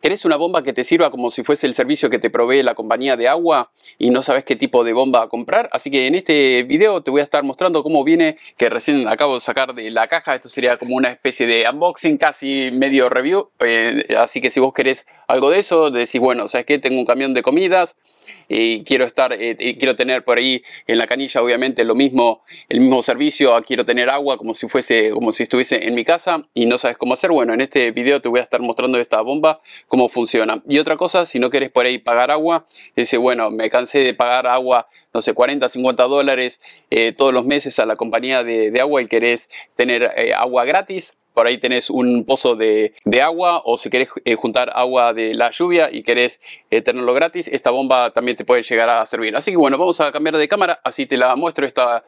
¿Querés una bomba que te sirva como si fuese el servicio que te provee la compañía de agua y no sabes qué tipo de bomba comprar? Así que en este video te voy a estar mostrando cómo viene, que recién acabo de sacar de la caja. Esto sería como una especie de unboxing, casi medio review. Eh, así que si vos querés algo de eso, decís, bueno, ¿sabes qué? Tengo un camión de comidas y quiero estar, eh, quiero tener por ahí en la canilla, obviamente, lo mismo, el mismo servicio. Ah, quiero tener agua como si fuese, como si estuviese en mi casa y no sabes cómo hacer. Bueno, en este video te voy a estar mostrando esta bomba cómo funciona. Y otra cosa, si no querés por ahí pagar agua, dice, bueno, me cansé de pagar agua, no sé, 40, 50 dólares eh, todos los meses a la compañía de, agua y querés tener eh, agua gratis, por ahí tenés un pozo de, agua o si querés eh, juntar agua de la lluvia y querés tenerlo gratis, esta bomba también te puede llegar a servir. Así que bueno, vamos a cambiar de cámara, así te la muestro esta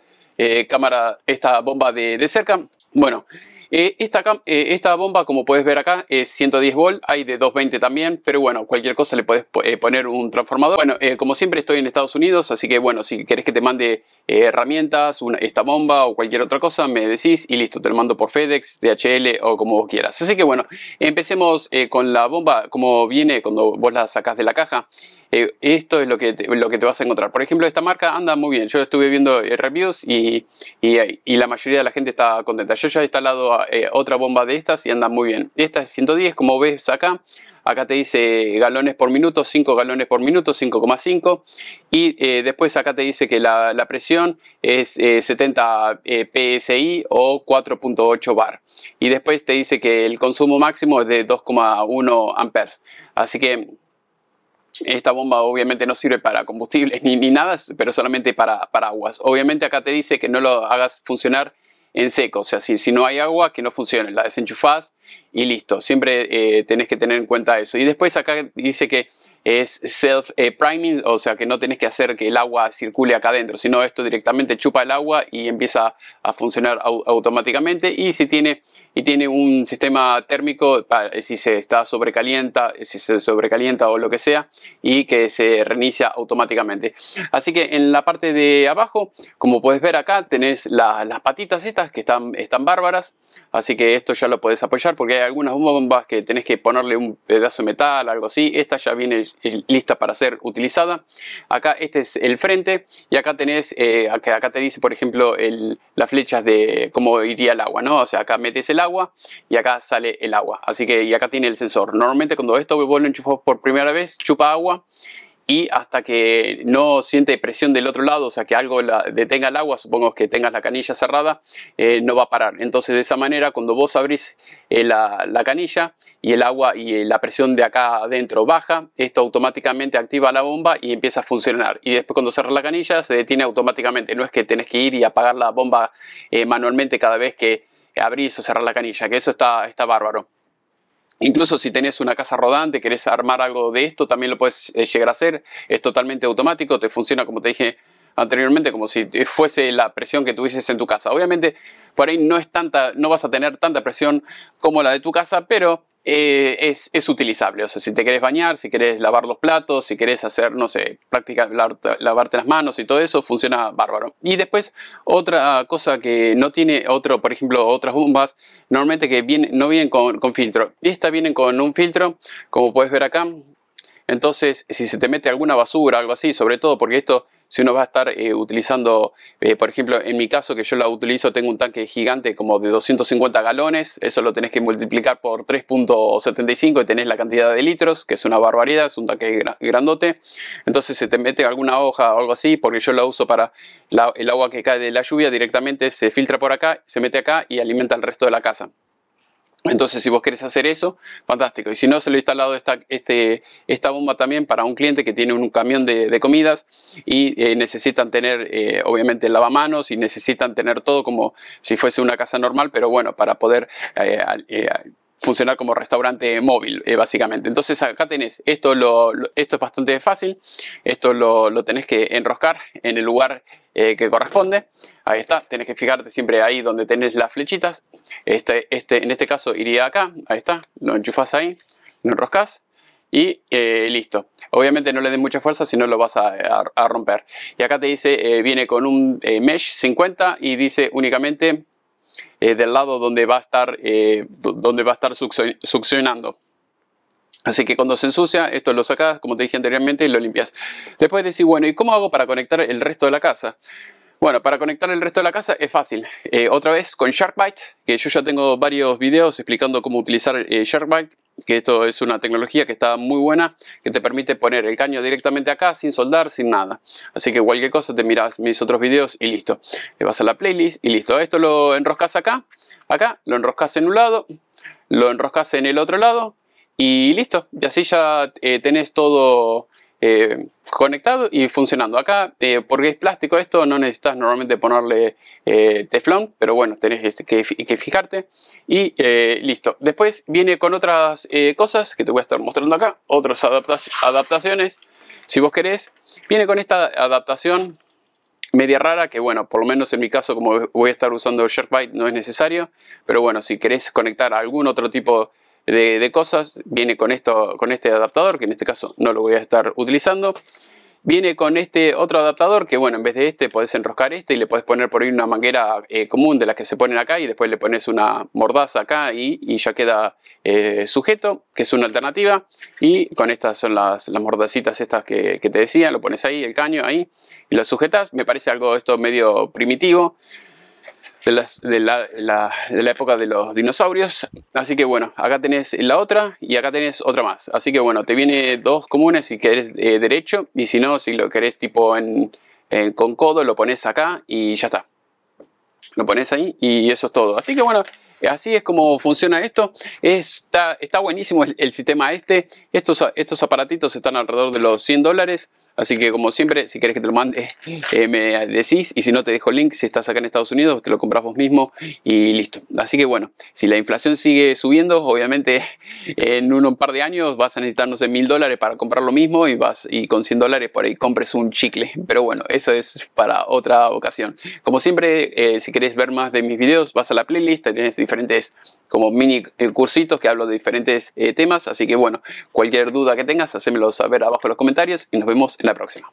cámara, esta bomba de, de cerca. Bueno, eh, eh, esta, bomba, como puedes ver acá, es 110 volt, hay de 220 también, pero bueno, cualquier cosa le puedes eh, poner un transformador. Bueno, como siempre estoy en Estados Unidos, así que bueno, si querés que te mande herramientas, esta bomba o cualquier otra cosa, me decís y listo, te lo mando por FedEx, DHL o como vos quieras. Así que bueno, empecemos con la bomba, como viene cuando vos la sacas de la caja. Eh, esto es lo que, te, lo que te vas a encontrar. Por ejemplo, esta marca anda muy bien. Yo estuve viendo eh, reviews y, eh, y, la mayoría de la gente está contenta. Yo ya he instalado otra bomba de estas y anda muy bien. Esta es 110, como ves acá. Acá te dice galones por minuto, 5 galones por minuto, 5,5. Y después acá te dice que la presión es 70 PSI o 4.8 bar. Y después te dice que el consumo máximo es de 2,1 amperes. Así que esta bomba obviamente no sirve para combustibles ni, nada, pero solamente para, para, aguas. Obviamente acá te dice que no lo hagas funcionar en seco, o sea, si, si no hay agua, que no funcione, la desenchufás y listo. Siempre eh, tenés que tener en cuenta eso. Y después acá dice que es self-priming, eh, o sea que no tenés que hacer que el agua circule acá adentro, sino esto directamente chupa el agua y empieza a funcionar automáticamente. Y si tiene, y tiene un sistema térmico, eh, si se está sobrecalienta, eh, si se sobrecalienta o lo que sea, y que se reinicia automáticamente. Así que en la parte de abajo, como puedes ver acá, tenés las patitas estas que están, están bárbaras, así que esto ya lo podés apoyar porque hay algunas bombas que tenés que ponerle un pedazo de metal, algo así. Esta ya viene lista para ser utilizada. Acá este es el frente y acá tenés, eh, acá, te dice por ejemplo el, las flechas de cómo iría el agua, ¿no? O sea, acá metes el agua y acá sale el agua. Así que y acá tiene el sensor. Normalmente cuando esto vos lo enchufas por primera vez, chupa agua y hasta que no siente presión del otro lado, o sea que algo detenga el agua, supongo que tengas la canilla cerrada, eh, no va a parar. Entonces de esa manera cuando vos abrís eh, la, canilla y el agua y eh, la presión de acá adentro baja, esto automáticamente activa la bomba y empieza a funcionar. Y después cuando cerras la canilla se detiene automáticamente, no es que tenés que ir y apagar la bomba manualmente cada vez que abrís o cerras la canilla, que eso está bárbaro. Incluso si tenés una casa rodante, querés armar algo de esto, también lo puedes eh, llegar a hacer. Es totalmente automático, te funciona como te dije anteriormente, como si fuese la presión que tuvieses en tu casa. Obviamente, por ahí no es tanta, no vas a tener tanta presión como la de tu casa, pero eh, es, es, utilizable. O sea, si te querés bañar, si querés lavar los platos, si querés hacer, no sé, práctica, lavarte las manos y todo eso, funciona bárbaro. Y después, otra cosa que no tiene otro, por ejemplo, otras bombas, normalmente que no vienen con, filtro. Y esta vienen con un filtro, como puedes ver acá. Entonces, si se te mete alguna basura, algo así, sobre todo porque esto si uno va a estar eh, utilizando, eh, por ejemplo, en mi caso que yo la utilizo, tengo un tanque gigante como de 250 galones, eso lo tenés que multiplicar por 3.75 y tenés la cantidad de litros, que es una barbaridad, es un tanque grandote, entonces se te mete alguna hoja o algo así, porque yo la uso para el agua que cae de la lluvia directamente, se filtra por acá, se mete acá y alimenta el resto de la casa. Entonces, si vos querés hacer eso, fantástico. Y si no, se lo he instalado esta, este, esta bomba también para un cliente que tiene un camión de, comidas y eh, necesitan tener, eh, obviamente, lavamanos y necesitan tener todo como si fuese una casa normal, pero bueno, para poder eh, funcionar como restaurante móvil, básicamente. Entonces acá tenés, esto, esto es bastante fácil, esto lo, tenés que enroscar en el lugar que corresponde. Ahí está, tenés que fijarte siempre ahí donde tenés las flechitas este, este, en este caso iría acá, ahí está, lo enchufas ahí, lo enroscas y eh, listo. Obviamente no le des mucha fuerza si no lo vas a, romper. Y acá te dice, eh, viene con un eh, mesh 50 y dice únicamente del lado donde va a estar, donde va a estar succionando. Así que cuando se ensucia, esto lo sacas, como te dije anteriormente, y lo limpias. Después decís, bueno, ¿y cómo hago para conectar el resto de la casa? Bueno, para conectar el resto de la casa es fácil. Eh, otra vez con SharkBite, que yo ya tengo varios videos explicando cómo utilizar eh, SharkBite, que esto es una tecnología que está muy buena, que te permite poner el caño directamente acá sin soldar, sin nada. Así que cualquier cosa te miras mis otros videos y listo. Eh, vas a la playlist y listo. Esto lo enroscas acá, acá, lo enroscas en un lado, lo enroscas en el otro lado y listo. Y así ya tenés todo eh, conectado y funcionando. Acá, eh, porque es plástico esto, no necesitas normalmente ponerle eh, teflón, pero bueno, tenés este, que, fijarte. Y listo. Después viene con otras cosas que te voy a estar mostrando acá, otras adaptaciones, si vos querés. Viene con esta adaptación media rara que bueno, por lo menos en mi caso como voy a estar usando SharkBite no es necesario, pero bueno, si querés conectar algún otro tipo de, cosas. Viene con, esto, con este adaptador, que en este caso no lo voy a estar utilizando. Viene con este otro adaptador que, bueno, en vez de este podés enroscar este y le podés poner por ahí una manguera eh, común de las que se ponen acá y después le pones una mordaza acá y, ya queda eh, sujeto, que es una alternativa. Y con estas son las, las mordacitas estas que, te decía, lo pones ahí, el caño ahí, y lo sujetas Me parece algo esto medio primitivo de, la, época de los dinosaurios. Así que bueno, acá tenés la otra y acá tenés otra más. Así que bueno, te viene dos comunes si querés eh, derecho y si no, si lo querés tipo eh, con codo, lo pones acá y ya está. Lo pones ahí y eso es todo. Así que bueno, así es como funciona esto. Está, está buenísimo el, sistema este. Estos, estos aparatitos están alrededor de los 100 dólares. Así que como siempre, si querés que te lo mande, eh, me decís. Y si no, te dejo el link. Si estás acá en Estados Unidos, te lo compras vos mismo y listo. Así que bueno, si la inflación sigue subiendo, obviamente en un par de años vas a necesitar, no sé, mil dólares para comprar lo mismo y, vas, y con 100 dólares por ahí compres un chicle. Pero bueno, eso es para otra ocasión. Como siempre, eh, si querés ver más de mis videos, vas a la playlist, tienes diferentes como mini eh, cursitos que hablo de diferentes eh, temas. Así que bueno, cualquier duda que tengas, hacémelo saber abajo en los comentarios y nos vemos en la próxima.